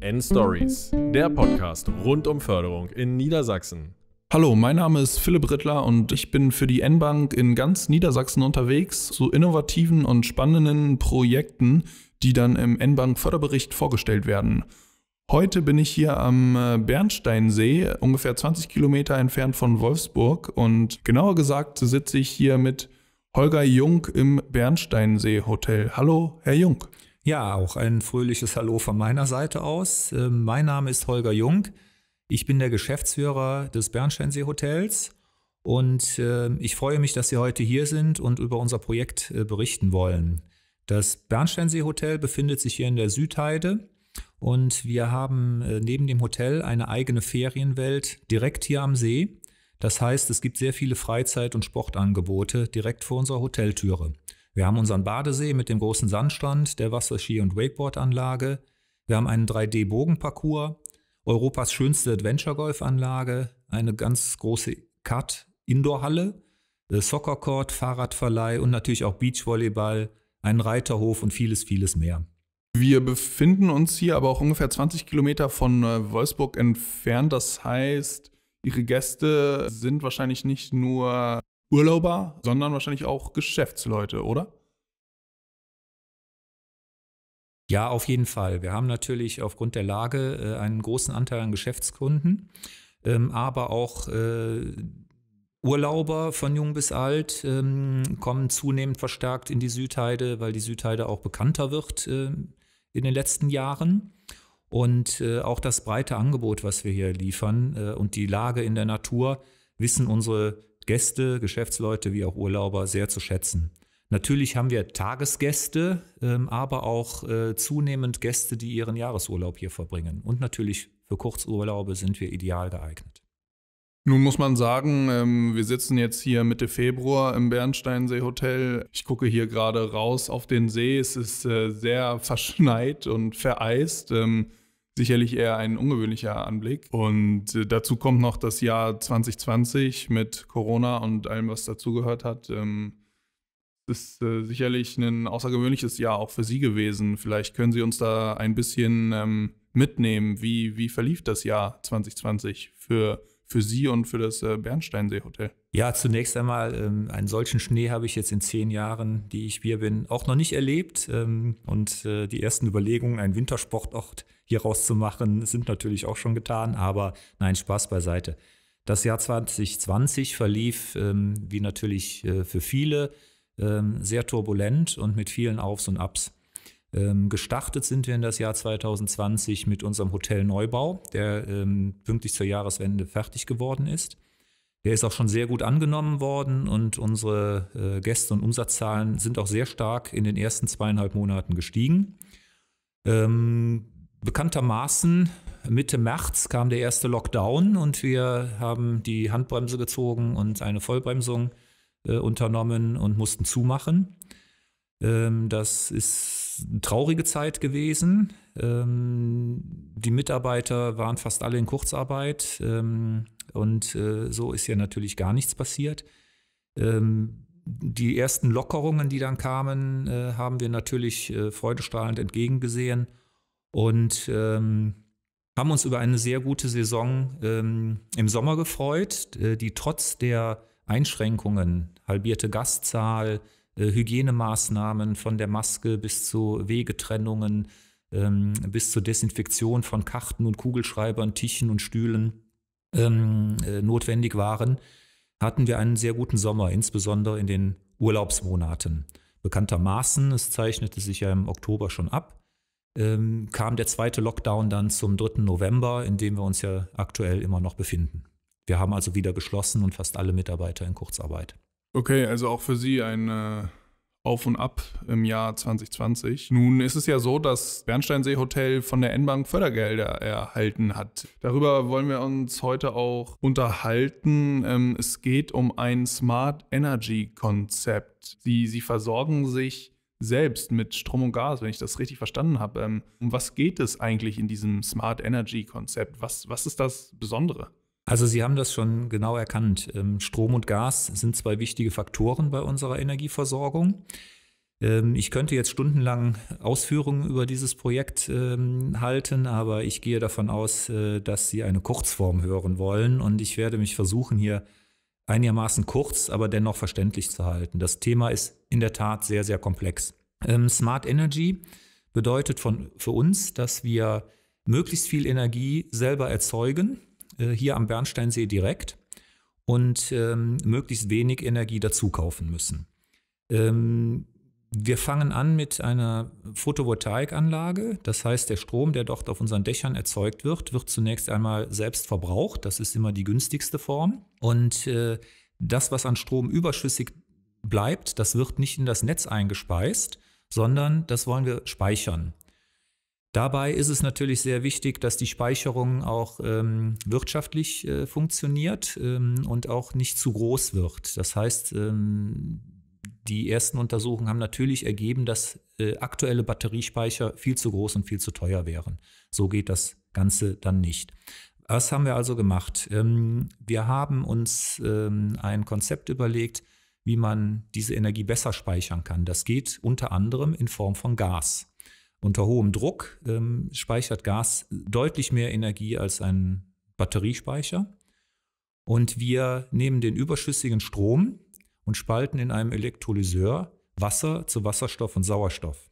N-Stories, der Podcast rund um Förderung in Niedersachsen. Hallo, mein Name ist Philipp Rittler und ich bin für die N-Bank in ganz Niedersachsen unterwegs zu innovativen und spannenden Projekten, die dann im N-Bank Förderbericht vorgestellt werden. Heute bin ich hier am äh, Bernsteinsee, ungefähr 20 Kilometer entfernt von Wolfsburg und genauer gesagt sitze ich hier mit Holger Jung im Bernsteinsee Hotel. Hallo, Herr Jung. Ja, auch ein fröhliches Hallo von meiner Seite aus. Ähm, mein Name ist Holger Jung. Ich bin der Geschäftsführer des Bernsteinsee Hotels und ähm, ich freue mich, dass Sie heute hier sind und über unser Projekt äh, berichten wollen. Das Bernsteinsee Hotel befindet sich hier in der Südheide und wir haben äh, neben dem Hotel eine eigene Ferienwelt direkt hier am See. Das heißt, es gibt sehr viele Freizeit- und Sportangebote direkt vor unserer Hoteltüre. Wir haben unseren Badesee mit dem großen Sandstrand, der Wasserski- und Wakeboardanlage. Wir haben einen 3D-Bogenparcours, Europas schönste Adventure-Golf-Anlage, eine ganz große Kart-Indoor-Halle, äh, Soccer-Court, Fahrradverleih und natürlich auch Beachvolleyball, einen Reiterhof und vieles, vieles mehr. Wir befinden uns hier aber auch ungefähr 20 Kilometer von äh, Wolfsburg entfernt. Das heißt, Ihre Gäste sind wahrscheinlich nicht nur Urlauber, sondern wahrscheinlich auch Geschäftsleute, oder? Ja, auf jeden Fall. Wir haben natürlich aufgrund der Lage äh, einen großen Anteil an Geschäftskunden, ähm, aber auch äh, Urlauber von jung bis alt ähm, kommen zunehmend verstärkt in die Südheide, weil die Südheide auch bekannter wird äh, in den letzten Jahren. Und äh, auch das breite Angebot, was wir hier liefern äh, und die Lage in der Natur, wissen unsere Gäste, Geschäftsleute wie auch Urlauber sehr zu schätzen. Natürlich haben wir Tagesgäste, ähm, aber auch äh, zunehmend Gäste, die ihren Jahresurlaub hier verbringen. Und natürlich für Kurzurlaube sind wir ideal geeignet. Nun muss man sagen, ähm, wir sitzen jetzt hier Mitte Februar im Bernsteinsee Hotel. Ich gucke hier gerade raus auf den See. Es ist äh, sehr verschneit und vereist. Ähm, sicherlich eher ein ungewöhnlicher Anblick. Und äh, dazu kommt noch das Jahr 2020 mit Corona und allem, was dazugehört hat. Ähm, es ist äh, sicherlich ein außergewöhnliches Jahr auch für Sie gewesen. Vielleicht können Sie uns da ein bisschen ähm, mitnehmen. Wie, wie verlief das Jahr 2020 für, für Sie und für das äh, Bernsteinsee-Hotel? Ja, zunächst einmal, ähm, einen solchen Schnee habe ich jetzt in zehn Jahren, die ich hier bin, auch noch nicht erlebt. Ähm, und äh, die ersten Überlegungen, einen Wintersportort hieraus zu machen, sind natürlich auch schon getan, aber nein, Spaß beiseite. Das Jahr 2020 verlief, ähm, wie natürlich äh, für viele, ähm, sehr turbulent und mit vielen Aufs und Abs. Ähm, gestartet sind wir in das Jahr 2020 mit unserem Hotelneubau, der ähm, pünktlich zur Jahreswende fertig geworden ist. Der ist auch schon sehr gut angenommen worden und unsere äh, Gäste- und Umsatzzahlen sind auch sehr stark in den ersten zweieinhalb Monaten gestiegen. Ähm, Bekanntermaßen Mitte März kam der erste Lockdown und wir haben die Handbremse gezogen und eine Vollbremsung äh, unternommen und mussten zumachen. Ähm, das ist eine traurige Zeit gewesen. Ähm, die Mitarbeiter waren fast alle in Kurzarbeit ähm, und äh, so ist ja natürlich gar nichts passiert. Ähm, die ersten Lockerungen, die dann kamen, äh, haben wir natürlich äh, freudestrahlend entgegengesehen und ähm, haben uns über eine sehr gute Saison ähm, im Sommer gefreut, äh, die trotz der Einschränkungen, halbierte Gastzahl, äh, Hygienemaßnahmen von der Maske bis zu Wegetrennungen, ähm, bis zur Desinfektion von Karten und Kugelschreibern, Tischen und Stühlen ähm, äh, notwendig waren, hatten wir einen sehr guten Sommer, insbesondere in den Urlaubsmonaten. Bekanntermaßen, es zeichnete sich ja im Oktober schon ab, ähm, kam der zweite Lockdown dann zum 3. November, in dem wir uns ja aktuell immer noch befinden. Wir haben also wieder geschlossen und fast alle Mitarbeiter in Kurzarbeit. Okay, also auch für Sie ein äh, Auf und Ab im Jahr 2020. Nun ist es ja so, dass Bernsteinsee Hotel von der N-Bank Fördergelder erhalten hat. Darüber wollen wir uns heute auch unterhalten. Ähm, es geht um ein Smart Energy Konzept. Sie, Sie versorgen sich selbst mit Strom und Gas, wenn ich das richtig verstanden habe. Ähm, um was geht es eigentlich in diesem Smart Energy Konzept? Was, was ist das Besondere? Also Sie haben das schon genau erkannt. Ähm, Strom und Gas sind zwei wichtige Faktoren bei unserer Energieversorgung. Ähm, ich könnte jetzt stundenlang Ausführungen über dieses Projekt halten, aber ich gehe davon aus, äh, dass Sie eine Kurzform hören wollen und ich werde mich versuchen, hier einigermaßen kurz, aber dennoch verständlich zu halten. Das Thema ist in der Tat sehr, sehr komplex. Ähm, Smart Energy bedeutet von, für uns, dass wir möglichst viel Energie selber erzeugen, äh, hier am Bernsteinsee direkt, und ähm, möglichst wenig Energie dazu kaufen müssen. Ähm, wir fangen an mit einer Photovoltaikanlage. Das heißt, der Strom, der dort auf unseren Dächern erzeugt wird, wird zunächst einmal selbst verbraucht. Das ist immer die günstigste Form. Und äh, das, was an Strom überschüssig bleibt, das wird nicht in das Netz eingespeist, sondern das wollen wir speichern. Dabei ist es natürlich sehr wichtig, dass die Speicherung auch ähm, wirtschaftlich äh, funktioniert ähm, und auch nicht zu groß wird. Das heißt, ähm, die ersten Untersuchungen haben natürlich ergeben, dass äh, aktuelle Batteriespeicher viel zu groß und viel zu teuer wären. So geht das Ganze dann nicht. Was haben wir also gemacht? Ähm, wir haben uns ähm, ein Konzept überlegt, wie man diese Energie besser speichern kann. Das geht unter anderem in Form von Gas. Unter hohem Druck ähm, speichert Gas deutlich mehr Energie als ein Batteriespeicher. Und wir nehmen den überschüssigen Strom, und spalten in einem Elektrolyseur Wasser zu Wasserstoff und Sauerstoff.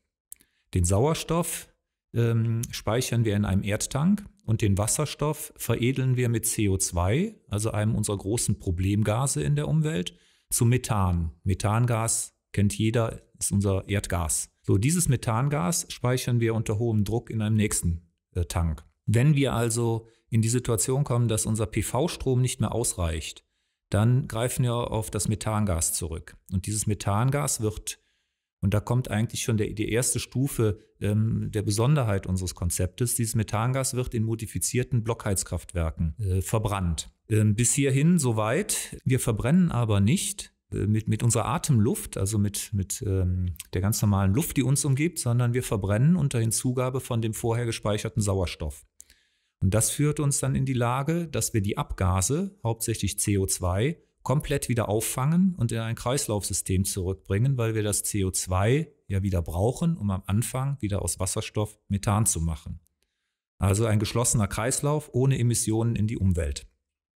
Den Sauerstoff ähm, speichern wir in einem Erdtank und den Wasserstoff veredeln wir mit CO2, also einem unserer großen Problemgase in der Umwelt, zu Methan. Methangas kennt jeder, ist unser Erdgas. So, dieses Methangas speichern wir unter hohem Druck in einem nächsten äh, Tank. Wenn wir also in die Situation kommen, dass unser PV-Strom nicht mehr ausreicht, dann greifen wir auf das Methangas zurück. Und dieses Methangas wird, und da kommt eigentlich schon der, die erste Stufe ähm, der Besonderheit unseres Konzeptes, dieses Methangas wird in modifizierten Blockheizkraftwerken äh, verbrannt. Ähm, bis hierhin soweit. Wir verbrennen aber nicht äh, mit, mit unserer Atemluft, also mit, mit ähm, der ganz normalen Luft, die uns umgibt, sondern wir verbrennen unter Hinzugabe von dem vorher gespeicherten Sauerstoff. Und das führt uns dann in die Lage, dass wir die Abgase, hauptsächlich CO2, komplett wieder auffangen und in ein Kreislaufsystem zurückbringen, weil wir das CO2 ja wieder brauchen, um am Anfang wieder aus Wasserstoff Methan zu machen. Also ein geschlossener Kreislauf ohne Emissionen in die Umwelt.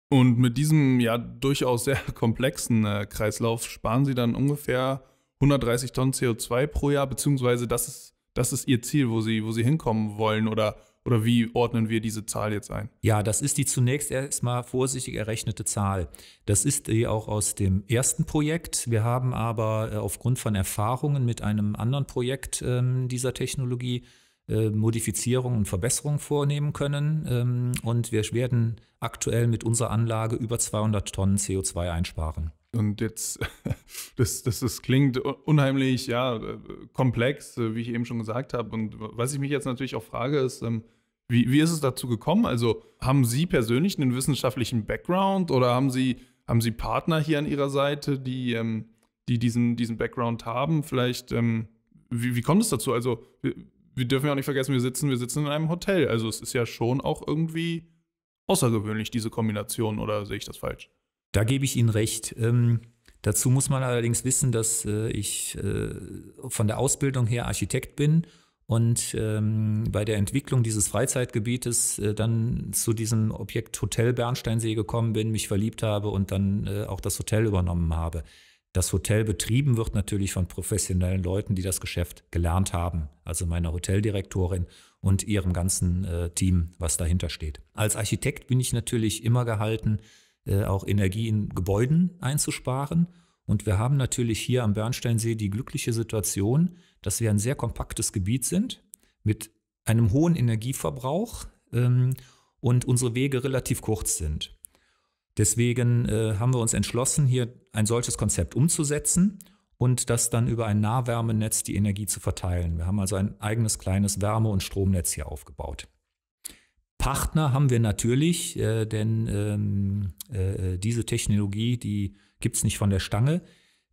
Und mit diesem ja durchaus sehr komplexen äh, Kreislauf sparen Sie dann ungefähr 130 Tonnen CO2 pro Jahr, beziehungsweise das ist, das ist Ihr Ziel, wo Sie, wo Sie hinkommen wollen oder oder wie ordnen wir diese Zahl jetzt ein? Ja, das ist die zunächst erstmal vorsichtig errechnete Zahl. Das ist die auch aus dem ersten Projekt. Wir haben aber äh, aufgrund von Erfahrungen mit einem anderen Projekt ähm, dieser Technologie äh, Modifizierungen und Verbesserungen vornehmen können. Ähm, und wir werden aktuell mit unserer Anlage über 200 Tonnen CO2 einsparen. Und jetzt, das, das, das klingt unheimlich ja, äh, komplex, wie ich eben schon gesagt habe. Und was ich mich jetzt natürlich auch frage, ist, ähm, wie, wie ist es dazu gekommen? Also haben Sie persönlich einen wissenschaftlichen Background oder haben Sie, haben Sie Partner hier an Ihrer Seite, die, ähm, die diesen, diesen Background haben? Vielleicht, ähm, wie, wie kommt es dazu? Also wir, wir dürfen ja auch nicht vergessen, wir sitzen, wir sitzen in einem Hotel. Also es ist ja schon auch irgendwie außergewöhnlich, diese Kombination, oder sehe ich das falsch? Da gebe ich Ihnen recht. Ähm, dazu muss man allerdings wissen, dass äh, ich äh, von der Ausbildung her Architekt bin und ähm, bei der Entwicklung dieses Freizeitgebietes äh, dann zu diesem Objekt Hotel Bernsteinsee gekommen bin, mich verliebt habe und dann äh, auch das Hotel übernommen habe. Das Hotel betrieben wird natürlich von professionellen Leuten, die das Geschäft gelernt haben, also meiner Hoteldirektorin und ihrem ganzen äh, Team, was dahinter steht. Als Architekt bin ich natürlich immer gehalten, äh, auch Energie in Gebäuden einzusparen. Und wir haben natürlich hier am Bernsteinsee die glückliche Situation, dass wir ein sehr kompaktes Gebiet sind mit einem hohen Energieverbrauch ähm, und unsere Wege relativ kurz sind. Deswegen äh, haben wir uns entschlossen, hier ein solches Konzept umzusetzen und das dann über ein Nahwärmenetz die Energie zu verteilen. Wir haben also ein eigenes kleines Wärme- und Stromnetz hier aufgebaut. Partner haben wir natürlich, äh, denn ähm, äh, diese Technologie, die gibt es nicht von der Stange.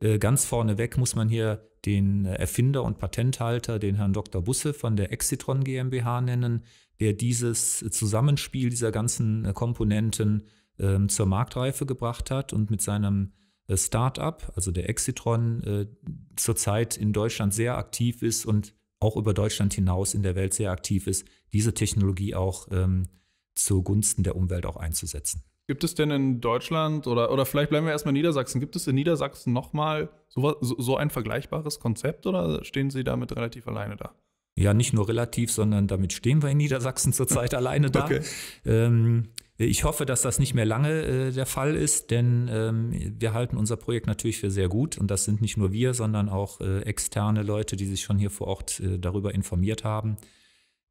Äh, ganz vorneweg muss man hier den äh, Erfinder und Patenthalter, den Herrn Dr. Busse von der Exitron GmbH nennen, der dieses Zusammenspiel dieser ganzen äh, Komponenten ähm, zur Marktreife gebracht hat und mit seinem äh, Start-up, also der Exitron, zurzeit in Deutschland sehr aktiv ist und auch über Deutschland hinaus in der Welt sehr aktiv ist, diese Technologie auch ähm, zugunsten der Umwelt auch einzusetzen. Gibt es denn in Deutschland oder, oder vielleicht bleiben wir erstmal in Niedersachsen, gibt es in Niedersachsen nochmal so, so ein vergleichbares Konzept oder stehen Sie damit relativ alleine da? Ja, nicht nur relativ, sondern damit stehen wir in Niedersachsen zurzeit alleine da. Okay. Ähm, ich hoffe, dass das nicht mehr lange äh, der Fall ist, denn ähm, wir halten unser Projekt natürlich für sehr gut und das sind nicht nur wir, sondern auch äh, externe Leute, die sich schon hier vor Ort äh, darüber informiert haben.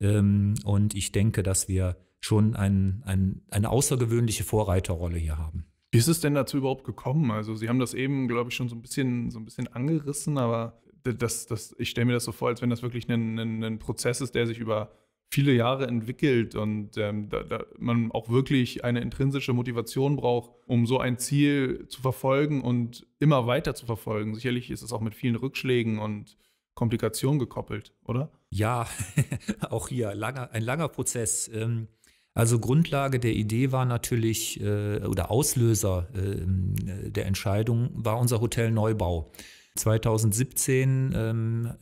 Ähm, und ich denke, dass wir schon ein, ein, eine außergewöhnliche Vorreiterrolle hier haben. Wie ist es denn dazu überhaupt gekommen? Also Sie haben das eben, glaube ich, schon so ein bisschen, so ein bisschen angerissen, aber das, das, ich stelle mir das so vor, als wenn das wirklich ein, ein, ein Prozess ist, der sich über viele Jahre entwickelt und ähm, da, da man auch wirklich eine intrinsische Motivation braucht, um so ein Ziel zu verfolgen und immer weiter zu verfolgen. Sicherlich ist es auch mit vielen Rückschlägen und Komplikationen gekoppelt, oder? Ja, auch hier langer, ein langer Prozess. Ähm also Grundlage der Idee war natürlich, äh, oder Auslöser äh, der Entscheidung war unser Hotel Neubau. 2017 ähm,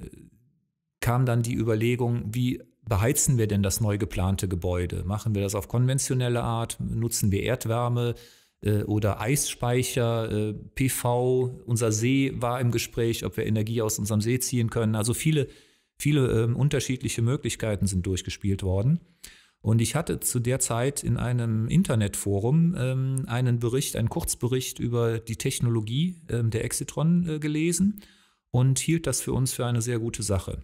kam dann die Überlegung, wie beheizen wir denn das neu geplante Gebäude? Machen wir das auf konventionelle Art? Nutzen wir Erdwärme? Äh, oder Eisspeicher, PV, unser See war im Gespräch, ob wir Energie aus unserem See ziehen können. Also viele, viele ähm, unterschiedliche Möglichkeiten sind durchgespielt worden. Und ich hatte zu der Zeit in einem Internetforum ähm, einen Bericht, einen Kurzbericht über die Technologie ähm, der Exitron äh, gelesen und hielt das für uns für eine sehr gute Sache.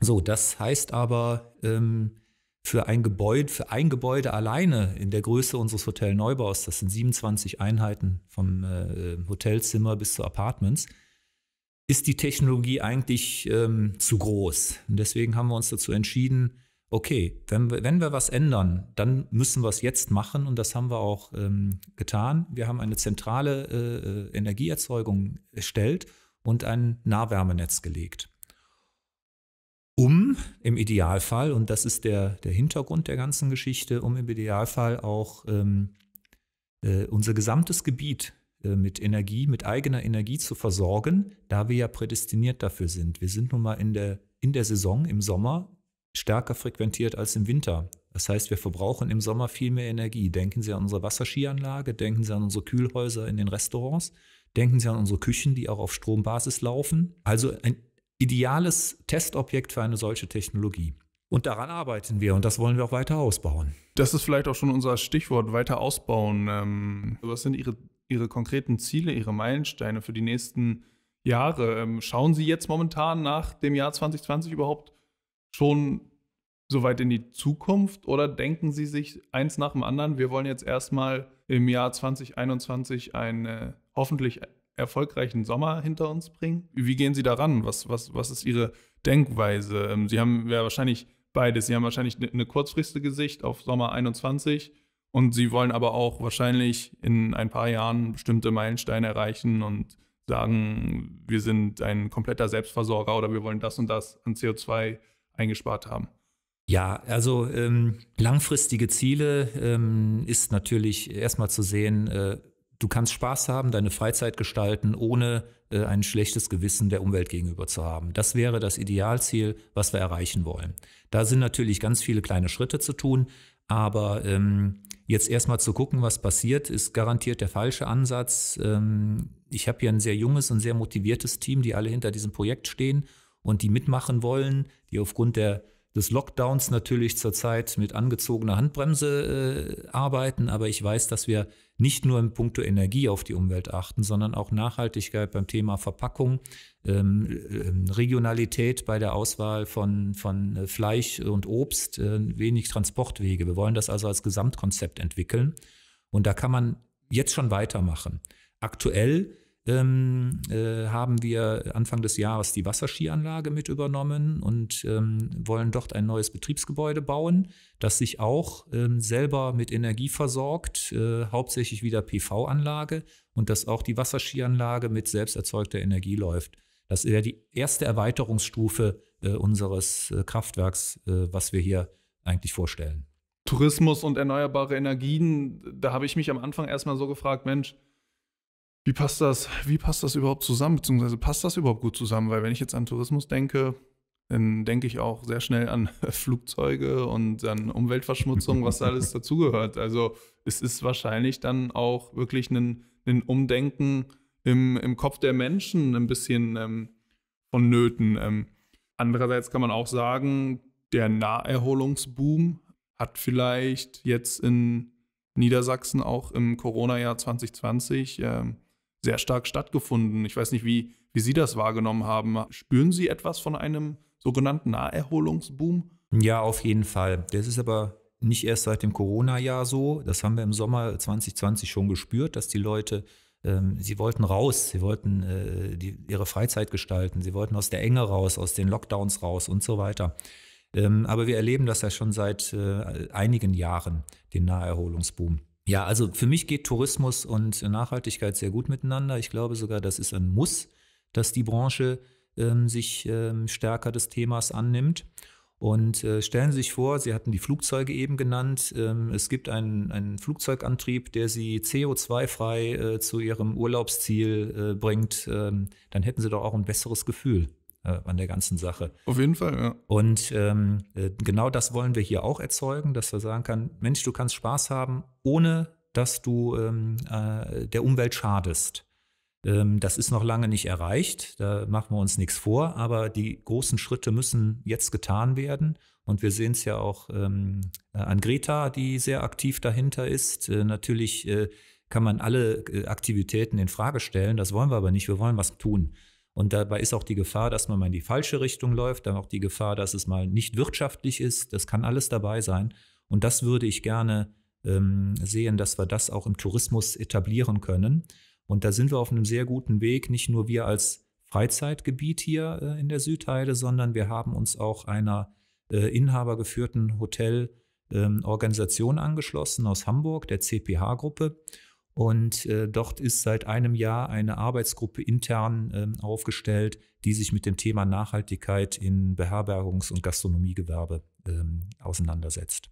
So, das heißt aber, ähm, für ein Gebäude, für ein Gebäude alleine in der Größe unseres Hotel Neubaus, das sind 27 Einheiten vom äh, Hotelzimmer bis zu Apartments, ist die Technologie eigentlich ähm, zu groß. Und deswegen haben wir uns dazu entschieden, okay, wenn wir, wenn wir was ändern, dann müssen wir es jetzt machen und das haben wir auch ähm, getan. Wir haben eine zentrale äh, äh, Energieerzeugung erstellt und ein Nahwärmenetz gelegt. Um im Idealfall, und das ist der, der Hintergrund der ganzen Geschichte, um im Idealfall auch ähm, äh, unser gesamtes Gebiet äh, mit Energie, mit eigener Energie zu versorgen, da wir ja prädestiniert dafür sind. Wir sind nun mal in der, in der Saison, im Sommer, stärker frequentiert als im Winter. Das heißt, wir verbrauchen im Sommer viel mehr Energie. Denken Sie an unsere Wasserskianlage, denken Sie an unsere Kühlhäuser in den Restaurants, denken Sie an unsere Küchen, die auch auf Strombasis laufen. Also ein ideales Testobjekt für eine solche Technologie. Und daran arbeiten wir und das wollen wir auch weiter ausbauen. Das ist vielleicht auch schon unser Stichwort, weiter ausbauen. Ähm, was sind Ihre, Ihre konkreten Ziele, Ihre Meilensteine für die nächsten Jahre? Ähm, schauen Sie jetzt momentan nach dem Jahr 2020 überhaupt schon so weit in die Zukunft oder denken Sie sich eins nach dem anderen, wir wollen jetzt erstmal im Jahr 2021 einen hoffentlich erfolgreichen Sommer hinter uns bringen? Wie gehen Sie daran? Was, was, was ist Ihre Denkweise? Ähm, Sie haben ja wahrscheinlich beides. Sie haben wahrscheinlich eine ne kurzfristige Sicht auf Sommer 21 und Sie wollen aber auch wahrscheinlich in ein paar Jahren bestimmte Meilensteine erreichen und sagen, wir sind ein kompletter Selbstversorger oder wir wollen das und das an CO2 eingespart haben? Ja, also ähm, langfristige Ziele ähm, ist natürlich erstmal zu sehen, äh, du kannst Spaß haben, deine Freizeit gestalten, ohne äh, ein schlechtes Gewissen der Umwelt gegenüber zu haben. Das wäre das Idealziel, was wir erreichen wollen. Da sind natürlich ganz viele kleine Schritte zu tun, aber ähm, jetzt erstmal zu gucken, was passiert, ist garantiert der falsche Ansatz. Ähm, ich habe hier ein sehr junges und sehr motiviertes Team, die alle hinter diesem Projekt stehen und die mitmachen wollen, die aufgrund der, des Lockdowns natürlich zurzeit mit angezogener Handbremse äh, arbeiten. Aber ich weiß, dass wir nicht nur im Punkto Energie auf die Umwelt achten, sondern auch Nachhaltigkeit beim Thema Verpackung, ähm, äh, Regionalität bei der Auswahl von, von äh, Fleisch und Obst, äh, wenig Transportwege. Wir wollen das also als Gesamtkonzept entwickeln. Und da kann man jetzt schon weitermachen. Aktuell ähm, äh, haben wir Anfang des Jahres die Wasserskianlage mit übernommen und ähm, wollen dort ein neues Betriebsgebäude bauen, das sich auch ähm, selber mit Energie versorgt, äh, hauptsächlich wieder PV-Anlage und dass auch die Wasserskianlage mit selbst erzeugter Energie läuft. Das ist ja die erste Erweiterungsstufe äh, unseres äh, Kraftwerks, äh, was wir hier eigentlich vorstellen. Tourismus und erneuerbare Energien, da habe ich mich am Anfang erstmal so gefragt, Mensch, wie passt das, wie passt das überhaupt zusammen, beziehungsweise passt das überhaupt gut zusammen? Weil wenn ich jetzt an Tourismus denke, dann denke ich auch sehr schnell an Flugzeuge und an Umweltverschmutzung, was da alles dazugehört. Also es ist wahrscheinlich dann auch wirklich ein, ein Umdenken im, im Kopf der Menschen ein bisschen ähm, vonnöten. Ähm, andererseits kann man auch sagen, der Naherholungsboom hat vielleicht jetzt in Niedersachsen auch im Corona-Jahr 2020 ähm, sehr stark stattgefunden. Ich weiß nicht, wie, wie Sie das wahrgenommen haben. Spüren Sie etwas von einem sogenannten Naherholungsboom? Ja, auf jeden Fall. Das ist aber nicht erst seit dem Corona-Jahr so. Das haben wir im Sommer 2020 schon gespürt, dass die Leute, ähm, sie wollten raus, sie wollten äh, die, ihre Freizeit gestalten, sie wollten aus der Enge raus, aus den Lockdowns raus und so weiter. Ähm, aber wir erleben das ja schon seit äh, einigen Jahren, den Naherholungsboom. Ja, also für mich geht Tourismus und Nachhaltigkeit sehr gut miteinander. Ich glaube sogar, das ist ein Muss, dass die Branche ähm, sich ähm, stärker des Themas annimmt. Und äh, stellen Sie sich vor, Sie hatten die Flugzeuge eben genannt. Ähm, es gibt einen, einen Flugzeugantrieb, der Sie CO2-frei äh, zu Ihrem Urlaubsziel äh, bringt. Ähm, dann hätten Sie doch auch ein besseres Gefühl äh, an der ganzen Sache. Auf jeden Fall, ja. Und ähm, äh, genau das wollen wir hier auch erzeugen, dass wir sagen kann, Mensch, du kannst Spaß haben, ohne dass du ähm, äh, der Umwelt schadest. Ähm, das ist noch lange nicht erreicht, da machen wir uns nichts vor, aber die großen Schritte müssen jetzt getan werden. Und wir sehen es ja auch ähm, an Greta, die sehr aktiv dahinter ist. Äh, natürlich äh, kann man alle äh, Aktivitäten in Frage stellen, das wollen wir aber nicht, wir wollen was tun. Und dabei ist auch die Gefahr, dass man mal in die falsche Richtung läuft, dann auch die Gefahr, dass es mal nicht wirtschaftlich ist. Das kann alles dabei sein. Und das würde ich gerne ähm, sehen, dass wir das auch im Tourismus etablieren können. Und da sind wir auf einem sehr guten Weg, nicht nur wir als Freizeitgebiet hier äh, in der Südheide, sondern wir haben uns auch einer äh, inhabergeführten Hotelorganisation ähm, angeschlossen aus Hamburg, der CPH-Gruppe. Und äh, dort ist seit einem Jahr eine Arbeitsgruppe intern ähm, aufgestellt, die sich mit dem Thema Nachhaltigkeit in Beherbergungs- und Gastronomiegewerbe ähm, auseinandersetzt.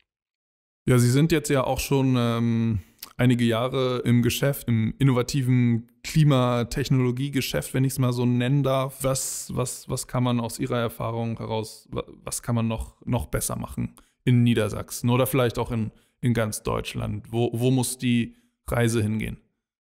Ja, Sie sind jetzt ja auch schon ähm, einige Jahre im Geschäft, im innovativen Klimatechnologiegeschäft, wenn ich es mal so nennen darf. Was, was, was kann man aus Ihrer Erfahrung heraus, was kann man noch, noch besser machen in Niedersachsen oder vielleicht auch in, in ganz Deutschland? Wo, wo muss die Reise hingehen?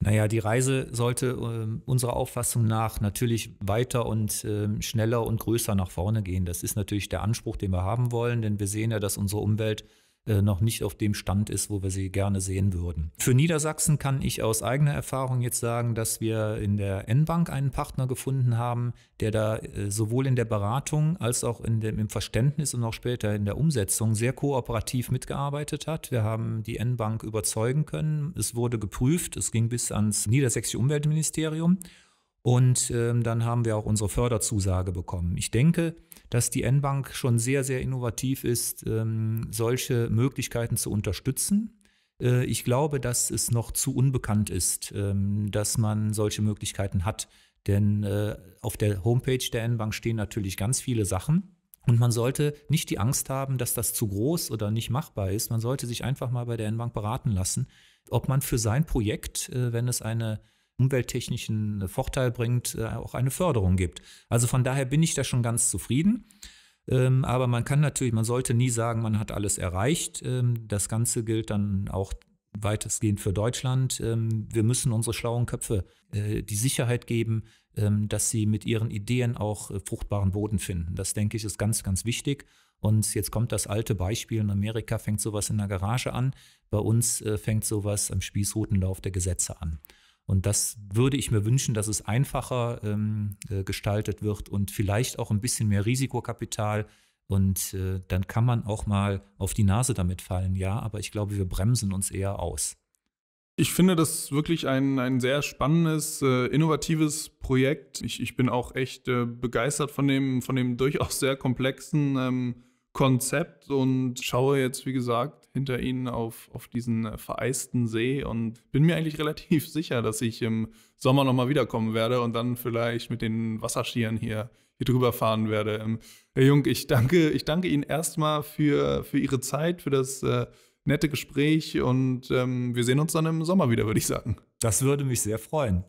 Naja, die Reise sollte äh, unserer Auffassung nach natürlich weiter und äh, schneller und größer nach vorne gehen. Das ist natürlich der Anspruch, den wir haben wollen, denn wir sehen ja, dass unsere Umwelt äh, noch nicht auf dem Stand ist, wo wir sie gerne sehen würden. Für Niedersachsen kann ich aus eigener Erfahrung jetzt sagen, dass wir in der N-Bank einen Partner gefunden haben, der da äh, sowohl in der Beratung als auch in dem, im Verständnis und auch später in der Umsetzung sehr kooperativ mitgearbeitet hat. Wir haben die N-Bank überzeugen können. Es wurde geprüft. Es ging bis ans Niedersächsische Umweltministerium. Und ähm, dann haben wir auch unsere Förderzusage bekommen. Ich denke, dass die N-Bank schon sehr, sehr innovativ ist, ähm, solche Möglichkeiten zu unterstützen. Äh, ich glaube, dass es noch zu unbekannt ist, ähm, dass man solche Möglichkeiten hat. Denn äh, auf der Homepage der N-Bank stehen natürlich ganz viele Sachen. Und man sollte nicht die Angst haben, dass das zu groß oder nicht machbar ist. Man sollte sich einfach mal bei der N-Bank beraten lassen, ob man für sein Projekt, äh, wenn es eine umwelttechnischen äh, Vorteil bringt, äh, auch eine Förderung gibt. Also von daher bin ich da schon ganz zufrieden. Ähm, aber man kann natürlich, man sollte nie sagen, man hat alles erreicht. Ähm, das Ganze gilt dann auch weitestgehend für Deutschland. Ähm, wir müssen unsere schlauen Köpfe äh, die Sicherheit geben, dass sie mit ihren Ideen auch fruchtbaren Boden finden. Das denke ich ist ganz, ganz wichtig. Und jetzt kommt das alte Beispiel, in Amerika fängt sowas in der Garage an, bei uns fängt sowas am Spießrutenlauf der Gesetze an. Und das würde ich mir wünschen, dass es einfacher ähm, äh, gestaltet wird und vielleicht auch ein bisschen mehr Risikokapital. Und äh, dann kann man auch mal auf die Nase damit fallen, ja, aber ich glaube, wir bremsen uns eher aus. Ich finde das wirklich ein, ein sehr spannendes, äh, innovatives Projekt. Ich, ich bin auch echt äh, begeistert von dem, von dem durchaus sehr komplexen ähm, Konzept und schaue jetzt, wie gesagt, hinter ihnen auf, auf diesen äh, vereisten See und bin mir eigentlich relativ sicher, dass ich im Sommer nochmal wiederkommen werde und dann vielleicht mit den Wasserschieren hier, hier drüber fahren werde. Ähm, Herr Jung, ich danke, ich danke Ihnen erstmal für, für Ihre Zeit, für das äh, nette Gespräch und ähm, wir sehen uns dann im Sommer wieder, würde ich sagen. Das würde mich sehr freuen.